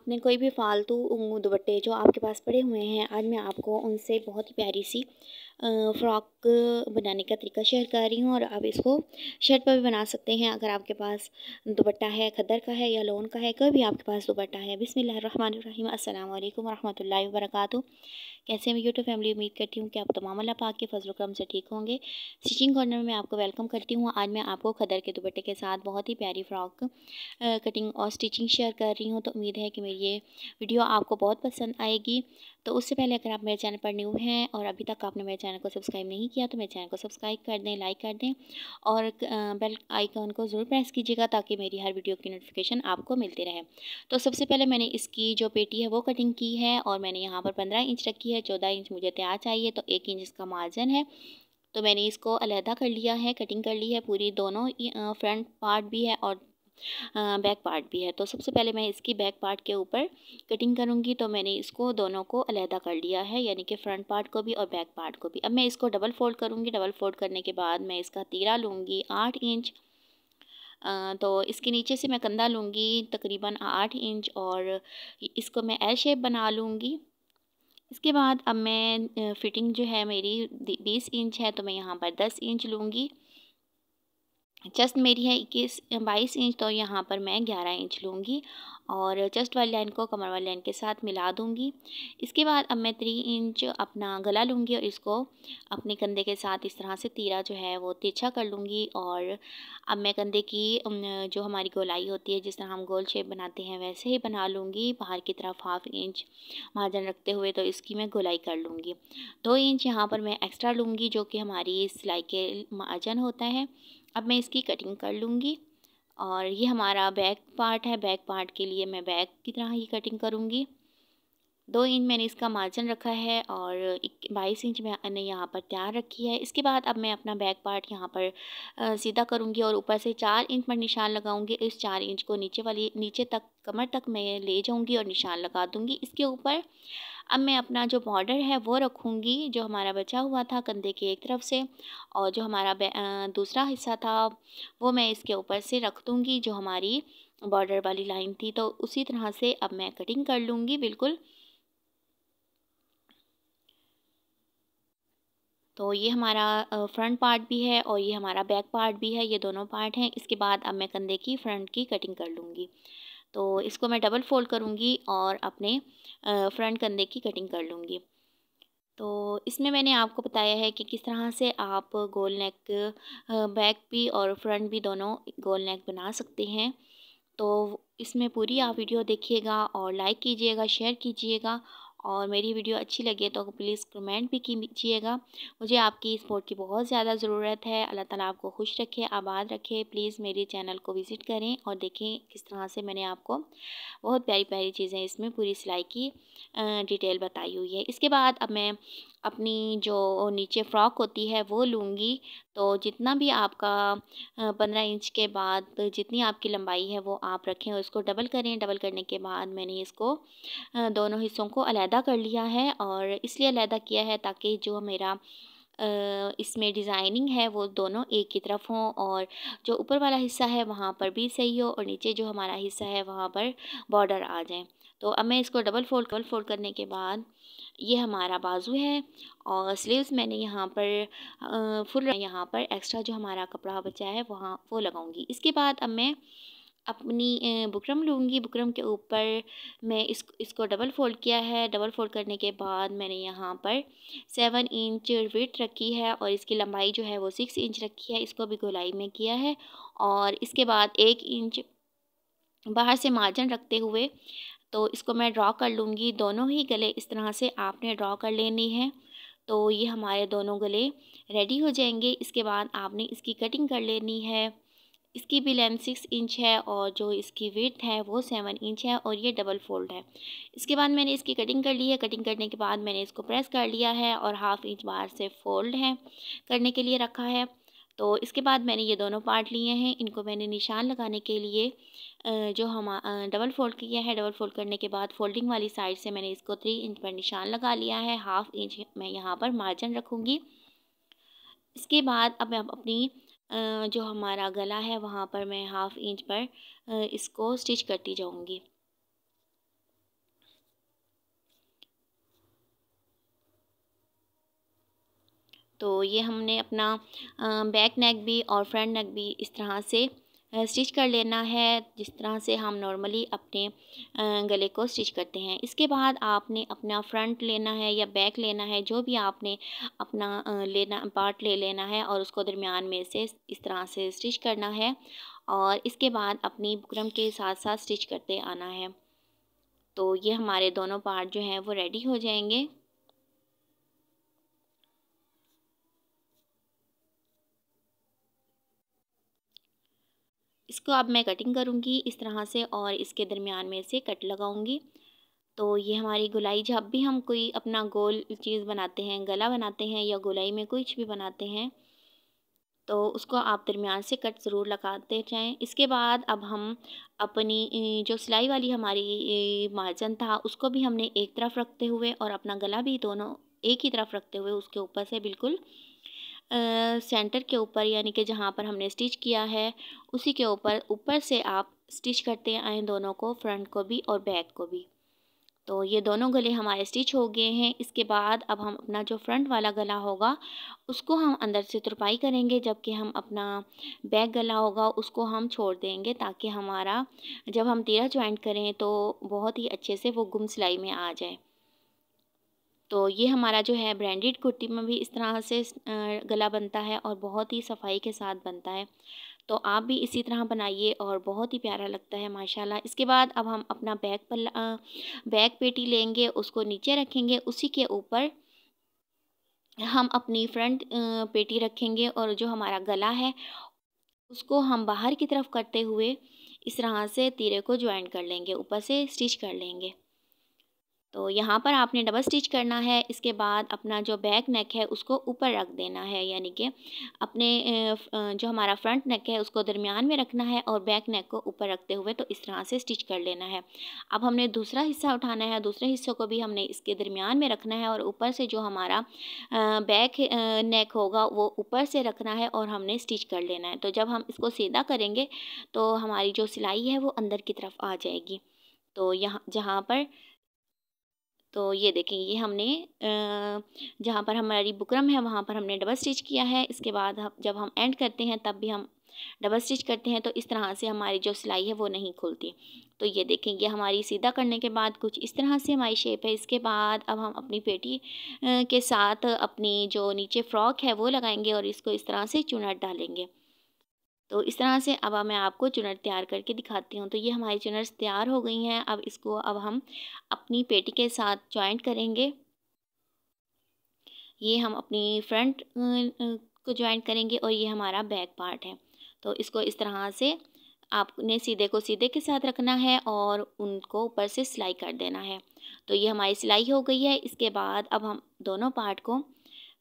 अपने कोई भी फालतू दुपट्टे जो आपके पास पड़े हुए हैं आज मैं आपको उनसे बहुत ही प्यारी सी फ़्रॉक बनाने का तरीका शेयर कर रही हूँ और आप इसको शर्ट पर भी बना सकते हैं अगर आपके पास दुपट्टा है खदर का है या लोन का है कोई भी आपके पास दुपट्टा है रही अल्लाम वरहमल वरक कैसे मैं यूट्यूब फैमिली उम्मीद करती हूँ कि आप तमाम अल्लाह पाक के फजल क्रम से ठीक होंगे स्टिचिंग कॉर्नर में मैं आपको वेलकम करती हूँ आज मैं आपको खदर के दुपट्टे के साथ बहुत ही प्यारी फ़्रॉक कटिंग और स्टिचिंग शेयर कर रही हूँ तो उम्मीद है कि हुए ये वीडियो आपको बहुत पसंद आएगी तो उससे पहले अगर आप मेरे चैनल पर न्यू हैं और अभी तक आपने मेरे चैनल को सब्सक्राइब नहीं किया तो मेरे चैनल को सब्सक्राइब कर दें लाइक कर दें और बेल आइकॉन को ज़रूर प्रेस कीजिएगा ताकि मेरी हर वीडियो की नोटिफिकेशन आपको मिलती रहे तो सबसे पहले मैंने इसकी जो पेटी है वो कटिंग की है और मैंने यहाँ पर पंद्रह इंच रखी है चौदह इंच मुझे तैयार चाहिए तो एक इंच इसका मार्जन है तो मैंने इसको अलहदा कर लिया है कटिंग कर ली है पूरी दोनों फ्रंट पार्ट भी है और बैक पार्ट भी है तो सबसे पहले मैं इसकी बैक पार्ट के ऊपर कटिंग करूँगी तो मैंने इसको दोनों को अलहदा कर लिया है यानी कि फ्रंट पार्ट को भी और बैक पार्ट को भी अब मैं इसको डबल फोल्ड करूँगी डबल फोल्ड करने के बाद मैं इसका तीरा लूँगी आठ इंच तो इसके नीचे से मैं कंधा लूँगी तकरीबन आठ इंच और इसको मैं एल शेप बना लूँगी इसके बाद अब मैं फ़िटिंग जो है मेरी बीस इंच है तो मैं यहाँ पर दस इंच लूँगी चेस्ट मेरी है इक्कीस बाईस इंच तो यहाँ पर मैं ग्यारह इंच लूँगी और चेस्ट वाली लाइन को कमर वाली लाइन के साथ मिला दूँगी इसके बाद अब मैं थ्री इंच अपना गला लूँगी और इसको अपने कंधे के साथ इस तरह से तीरा जो है वो तिरछा कर लूँगी और अब मैं कंधे की जो हमारी गोलाई होती है जिस तरह हम गोल शेप बनाते हैं वैसे ही बना लूँगी बाहर की तरफ हाफ इंच मार्जन रखते हुए तो इसकी मैं गोलाई कर लूँगी दो इंच यहाँ पर मैं एक्स्ट्रा लूँगी जो कि हमारी सिलाई के मार्जन होता है अब मैं इसकी कटिंग कर लूँगी और ये हमारा बैक पार्ट है बैक पार्ट के लिए मैं बैक की तरह ही कटिंग करूँगी दो इंच मैंने इसका मार्जिन रखा है और बाईस इंच मैंने यहाँ पर तैयार रखी है इसके बाद अब मैं अपना बैक पार्ट यहाँ पर सीधा करूँगी और ऊपर से चार इंच पर निशान लगाऊँगी इस चार इंच को नीचे वाली नीचे तक कमर तक मैं ले जाऊँगी और निशान लगा दूँगी इसके ऊपर अब मैं अपना जो बॉर्डर है वो रखूँगी जो हमारा बचा हुआ था कंधे के एक तरफ से और जो हमारा दूसरा हिस्सा था वो मैं इसके ऊपर से रख दूँगी जो हमारी बॉर्डर वाली लाइन थी तो उसी तरह से अब मैं कटिंग कर लूँगी बिल्कुल तो ये हमारा फ्रंट पार्ट भी है और ये हमारा बैक पार्ट भी है ये दोनों पार्ट हैं इसके बाद अब मैं कंधे की फ्रंट की कटिंग कर लूँगी तो इसको मैं डबल फोल्ड करूँगी और अपने फ्रंट कंधे की कटिंग कर लूँगी तो इसमें मैंने आपको बताया है कि किस तरह से आप गोल नेक बैक भी और फ्रंट भी दोनों गोल नेक बना सकते हैं तो इसमें पूरी आप वीडियो देखिएगा और लाइक कीजिएगा शेयर कीजिएगा और मेरी वीडियो अच्छी लगी है तो प्लीज़ कमेंट भी कीजिएगा मुझे आपकी सपोर्ट की बहुत ज़्यादा ज़रूरत है अल्लाह ताला आपको खुश रखे आबाद रखे प्लीज़ मेरे चैनल को विज़िट करें और देखें किस तरह से मैंने आपको बहुत प्यारी प्यारी चीज़ें इसमें पूरी सिलाई की डिटेल बताई हुई है इसके बाद अब मैं अपनी जो नीचे फ़्रॉक होती है वो लूँगी तो जितना भी आपका पंद्रह इंच के बाद जितनी आपकी लंबाई है वो आप रखें उसको डबल करें डबल करने के बाद मैंने इसको दोनों हिस्सों को अलहदा कर लिया है और इसलिए अलहदा किया है ताकि जो मेरा इसमें डिज़ाइनिंग है वो दोनों एक की तरफ हों और जो ऊपर वाला हिस्सा है वहाँ पर भी सही हो और नीचे जो हमारा हिस्सा है वहाँ पर बॉर्डर आ जाए तो अब मैं इसको डबल फोल्ड डबल फोल्ड करने के बाद ये हमारा बाजू है और स्लीव्स मैंने यहाँ पर फुल यहाँ पर एक्स्ट्रा जो हमारा कपड़ा बचा है वहाँ वो लगाऊंगी इसके बाद अब मैं अपनी बुकरम लूँगी बुकरम के ऊपर मैं इस इसको डबल फोल्ड किया है डबल फोल्ड करने के बाद मैंने यहाँ पर सेवन इंच विथ रखी है और इसकी लंबाई जो है वो सिक्स इंच रखी है इसको भी गोलाई में किया है और इसके बाद एक इंच बाहर से मार्जिन रखते हुए तो इसको मैं ड्रॉ कर लूँगी दोनों ही गले इस तरह से आपने ड्रॉ कर लेनी है तो ये हमारे दोनों गले रेडी हो जाएंगे इसके बाद आपने इसकी कटिंग कर लेनी है इसकी भी लेंथ सिक्स इंच है और जो इसकी विथ है वो सेवन इंच है और ये डबल फोल्ड है इसके बाद मैंने इसकी कटिंग कर ली है कटिंग करने के बाद मैंने इसको प्रेस कर लिया है और हाफ़ इंच बाहर से फोल्ड है करने के लिए रखा है तो इसके बाद मैंने ये दोनों पार्ट लिए हैं इनको मैंने निशान लगाने के लिए जो हम डबल फोल्ड किया है डबल फोल्ड करने के बाद फोल्डिंग वाली साइड से मैंने इसको थ्री इंच पर निशान लगा लिया है हाफ़ इंच मैं यहाँ पर मार्जिन रखूँगी इसके बाद अब मैं अपनी जो हमारा गला है वहाँ पर मैं हाफ़ इंच पर इसको स्टिच करती जाऊँगी तो ये हमने अपना बैक नेक भी और फ्रंट नेक भी इस तरह से स्टिच कर लेना है जिस तरह से हम नॉर्मली अपने गले को स्टिच करते हैं इसके बाद आपने अपना फ्रंट लेना है या बैक लेना है जो भी आपने अपना लेना पार्ट ले लेना है और उसको दरमियान में से इस तरह से स्टिच करना है और इसके बाद अपनी बुकरम के साथ साथ स्टिच करते आना है तो ये हमारे दोनों पार्ट जो हैं वो रेडी हो जाएंगे इसको अब मैं कटिंग करूँगी इस तरह से और इसके दरमियान में से कट लगाऊँगी तो ये हमारी गुलाई जब भी हम कोई अपना गोल चीज़ बनाते हैं गला बनाते हैं या गुलाई में कुछ भी बनाते हैं तो उसको आप दरमियान से कट ज़रूर लगाते जाएँ इसके बाद अब हम अपनी जो सिलाई वाली हमारी मार्जन था उसको भी हमने एक तरफ रखते हुए और अपना गला भी दोनों एक ही तरफ रखते हुए उसके ऊपर से बिल्कुल सेंटर के ऊपर यानी कि जहाँ पर हमने स्टिच किया है उसी के ऊपर ऊपर से आप स्टिच करते आए दोनों को फ्रंट को भी और बैक को भी तो ये दोनों गले हमारे स्टिच हो गए हैं इसके बाद अब हम अपना जो फ्रंट वाला गला होगा उसको हम अंदर से तुरपाई करेंगे जबकि हम अपना बैक गला होगा उसको हम छोड़ देंगे ताकि हमारा जब हम तीरा ज्वाइंट करें तो बहुत ही अच्छे से वो गुम सिलाई में आ जाए तो ये हमारा जो है ब्रांडेड कुर्ती में भी इस तरह से गला बनता है और बहुत ही सफाई के साथ बनता है तो आप भी इसी तरह बनाइए और बहुत ही प्यारा लगता है माशाल्लाह इसके बाद अब हम अपना बैग पर बैग पेटी लेंगे उसको नीचे रखेंगे उसी के ऊपर हम अपनी फ्रंट पेटी रखेंगे और जो हमारा गला है उसको हम बाहर की तरफ करते हुए इस तरह से तीरे को ज्वाइन कर लेंगे ऊपर से स्टिच कर लेंगे तो यहाँ पर आपने डबल स्टिच करना है इसके बाद अपना जो बैक नेक है उसको ऊपर रख देना है यानी कि अपने जो हमारा फ्रंट नेक है उसको दरमियान में रखना है और बैक नेक को ऊपर रखते हुए तो इस तरह से स्टिच कर लेना है अब हमने दूसरा हिस्सा उठाना है दूसरे हिस्से को भी हमने इसके दरमियान में रखना है और ऊपर से जो हमारा बैक नेक होगा वो ऊपर से रखना है और हमने स्टिच कर लेना है तो जब हम इसको सीधा करेंगे तो हमारी जो सिलाई है वो अंदर की तरफ आ जाएगी तो यहाँ जहाँ पर तो ये देखें ये हमने जहाँ पर हमारी बुकरम है वहाँ पर हमने डबल स्टिच किया है इसके बाद जब हम एंड करते हैं तब भी हम डबल स्टिच करते हैं तो इस तरह से हमारी जो सिलाई है वो नहीं खुलती तो ये देखें ये हमारी सीधा करने के बाद कुछ इस तरह से हमारी शेप है इसके बाद अब हम अपनी पेटी के साथ अपनी जो नीचे फ्रॉक है वो लगाएंगे और इसको इस तरह से चुनट डालेंगे तो इस तरह से अब मैं आपको चुनर तैयार करके दिखाती हूँ तो ये हमारी चुनर्स तैयार हो गई हैं अब इसको अब हम अपनी पेटी के साथ जॉइंट करेंगे ये हम अपनी फ्रंट को जॉइंट करेंगे और ये हमारा बैक पार्ट है तो इसको इस तरह से आपने सीधे को सीधे के साथ रखना है और उनको ऊपर से सिलाई कर देना है तो ये हमारी सिलाई हो गई है इसके बाद अब हम दोनों पार्ट को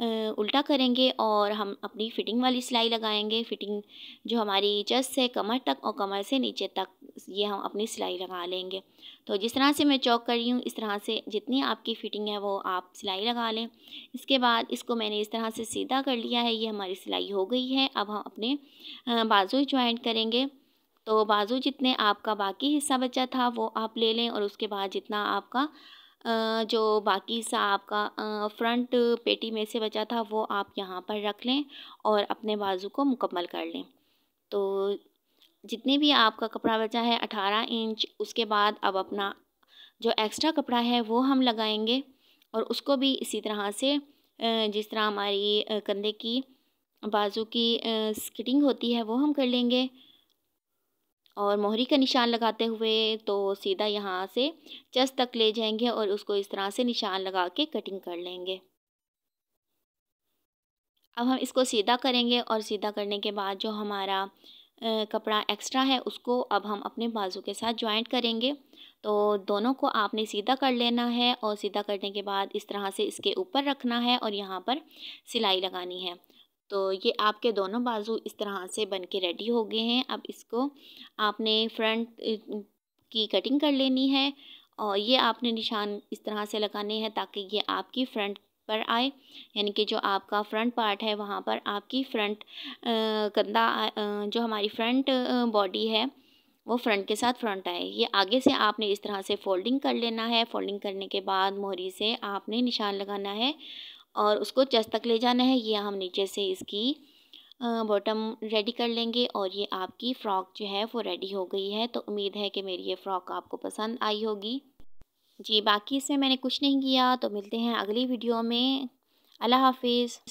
उल्टा करेंगे और हम अपनी फ़िटिंग वाली सिलाई लगाएंगे फ़िटिंग जो हमारी चस्ट से कमर तक और कमर से नीचे तक ये हम अपनी सिलाई लगा लेंगे तो जिस तरह से मैं चौक कर रही हूँ इस तरह से जितनी आपकी फ़िटिंग है वो आप सिलाई लगा लें इसके बाद इसको मैंने इस तरह से सीधा कर लिया है ये हमारी सिलाई हो गई है अब हम अपने बाजू ज्वाइंट करेंगे तो बाजू जितने आपका बाकी हिस्सा बचा था वो आप ले लें और उसके बाद जितना आपका जो बाकी सा आपका फ्रंट पेटी में से बचा था वो आप यहाँ पर रख लें और अपने बाजू को मुकम्मल कर लें तो जितने भी आपका कपड़ा बचा है अठारह इंच उसके बाद अब अपना जो एक्स्ट्रा कपड़ा है वो हम लगाएंगे और उसको भी इसी तरह से जिस तरह हमारी कंधे की बाजू की स्किटिंग होती है वो हम कर लेंगे और मोहरी का निशान लगाते हुए तो सीधा यहाँ से चस तक ले जाएंगे और उसको इस तरह से निशान लगा के कटिंग कर लेंगे अब हम इसको सीधा करेंगे और सीधा करने के बाद जो हमारा कपड़ा एक्स्ट्रा है उसको अब हम अपने बाजू के साथ ज्वाइंट करेंगे तो दोनों को आपने सीधा कर लेना है और सीधा करने के बाद इस तरह से इसके ऊपर रखना है और यहाँ पर सिलाई लगानी है तो ये आपके दोनों बाजू इस तरह से बन के रेडी हो गए हैं अब इसको आपने फ्रंट की कटिंग कर लेनी है और ये आपने निशान इस तरह से लगाने हैं ताकि ये आपकी फ्रंट पर आए यानी कि जो आपका फ्रंट पार्ट है वहाँ पर आपकी फ्रंट कंधा जो हमारी फ्रंट बॉडी है वो फ्रंट के साथ फ्रंट आए ये आगे से आपने इस तरह से फोल्डिंग कर लेना है फोल्डिंग करने के बाद मोहरी से आपने निशान लगाना है और उसको चेस्ट तक ले जाना है ये हम नीचे से इसकी बॉटम रेडी कर लेंगे और ये आपकी फ़्रॉक जो है वो रेडी हो गई है तो उम्मीद है कि मेरी ये फ़्रॉक आपको पसंद आई होगी जी बाकी इसमें मैंने कुछ नहीं किया तो मिलते हैं अगली वीडियो में अल्लाह हाफिज़